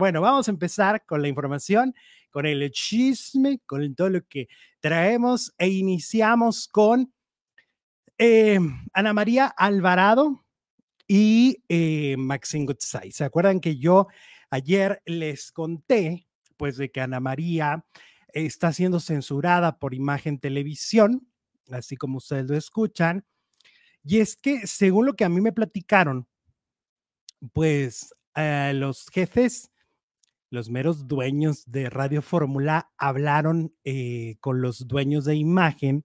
Bueno, vamos a empezar con la información, con el chisme, con todo lo que traemos e iniciamos con eh, Ana María Alvarado y eh, Maxine ¿Se acuerdan que yo ayer les conté, pues, de que Ana María está siendo censurada por imagen televisión, así como ustedes lo escuchan? Y es que, según lo que a mí me platicaron, pues eh, los jefes los meros dueños de Radio Fórmula hablaron eh, con los dueños de imagen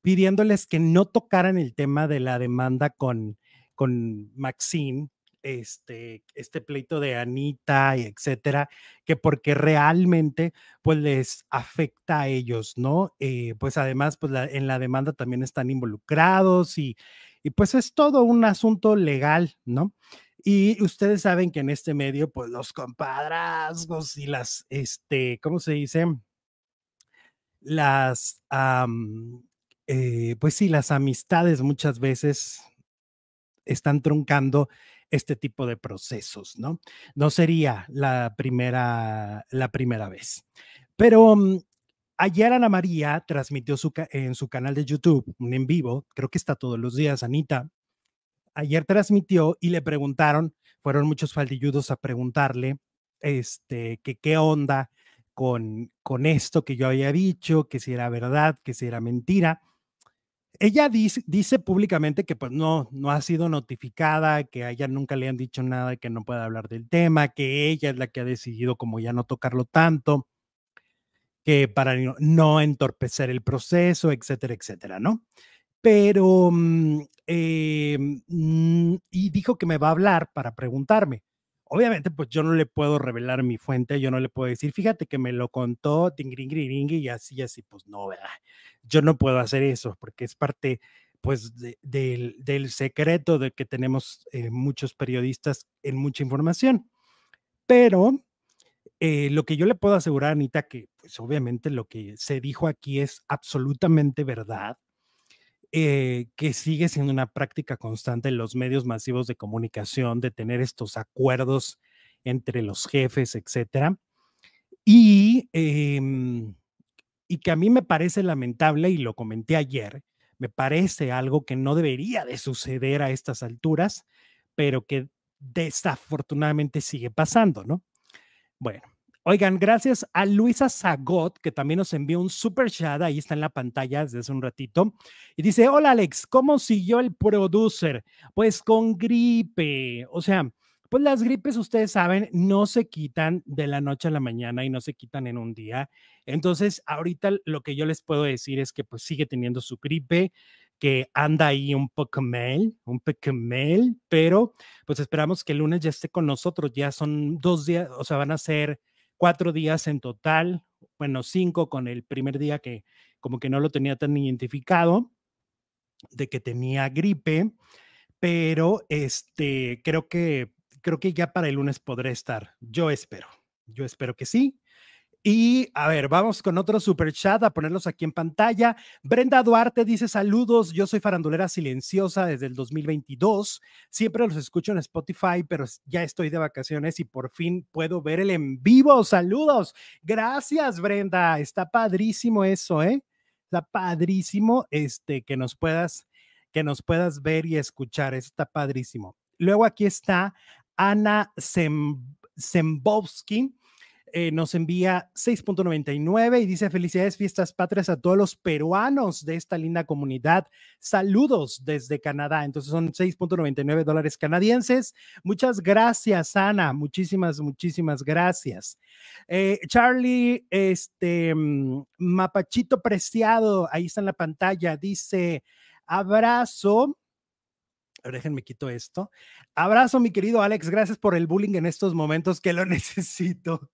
pidiéndoles que no tocaran el tema de la demanda con, con Maxine, este, este pleito de Anita, y etcétera, que porque realmente pues les afecta a ellos, ¿no? Eh, pues además, pues en la demanda también están involucrados y, y pues es todo un asunto legal, ¿no? Y ustedes saben que en este medio, pues los compadrazgos y las, este, ¿cómo se dice? Las, eh, pues sí, las amistades muchas veces están truncando este tipo de procesos, ¿no? No sería la primera, la primera vez. Pero mm, ayer Ana María transmitió su en su canal de YouTube en vivo, creo que está todos los días, Anita, ayer transmitió y le preguntaron, fueron muchos faldilludos a preguntarle, este, que qué onda con, con esto que yo había dicho, que si era verdad, que si era mentira. Ella dice, públicamente que pues no, no ha sido notificada, que a ella nunca le han dicho nada, que no puede hablar del tema, que ella es la que ha decidido como ya no tocarlo tanto, que para no entorpecer el proceso, etcétera, etcétera, ¿no? pero, mm, eh, mm, y dijo que me va a hablar para preguntarme. Obviamente, pues yo no le puedo revelar mi fuente, yo no le puedo decir, fíjate que me lo contó, y así, así, pues no, ¿verdad? Yo no puedo hacer eso porque es parte, pues, del secreto de que tenemos eh, muchos periodistas en mucha información. Pero eh, lo que yo le puedo asegurar, Anita, que pues obviamente lo que se dijo aquí es absolutamente verdad. Eh, que sigue siendo una práctica constante en los medios masivos de comunicación de tener estos acuerdos entre los jefes, etcétera. Y, em, y que a mí me parece lamentable, y lo comenté ayer, me parece algo que no debería de suceder a estas alturas, pero que desafortunadamente sigue pasando, ¿no? Bueno, Oigan, gracias a Luisa Zagot, que también nos envió un super chat, ahí está en la pantalla desde hace un ratito, y dice, hola Alex, ¿cómo siguió el producer? Pues con gripe, o sea, pues las gripes, ustedes saben, no se quitan de la noche a la mañana y no se quitan en un día. Entonces, ahorita lo que yo les puedo decir es que pues sigue teniendo su gripe, que anda ahí un poco un poco mal, pero pues esperamos que el lunes ya esté con nosotros, ya son dos días, o sea, van a ser cuatro días en total, bueno, cinco con el primer día que como que no lo tenía tan identificado, de que tenía gripe, pero este, creo que, creo que ya para el lunes podré estar, yo espero, yo espero que sí, y a ver, vamos con otro super chat a ponerlos aquí en pantalla. Brenda Duarte dice saludos, yo soy farandulera silenciosa desde el 2022, siempre los escucho en Spotify, pero ya estoy de vacaciones y por fin puedo ver el en vivo. Saludos, gracias Brenda, está padrísimo eso, ¿eh? Está padrísimo este que nos puedas que nos puedas ver y escuchar, está padrísimo. Luego aquí está Ana Sem eh, nos envía 6.99 y dice felicidades, fiestas patrias a todos los peruanos de esta linda comunidad. Saludos desde Canadá. Entonces son 6.99 dólares canadienses. Muchas gracias, Ana. Muchísimas, muchísimas gracias. Eh, Charlie, este mm, mapachito preciado, ahí está en la pantalla, dice abrazo déjenme quito esto. Abrazo, mi querido Alex. Gracias por el bullying en estos momentos que lo necesito.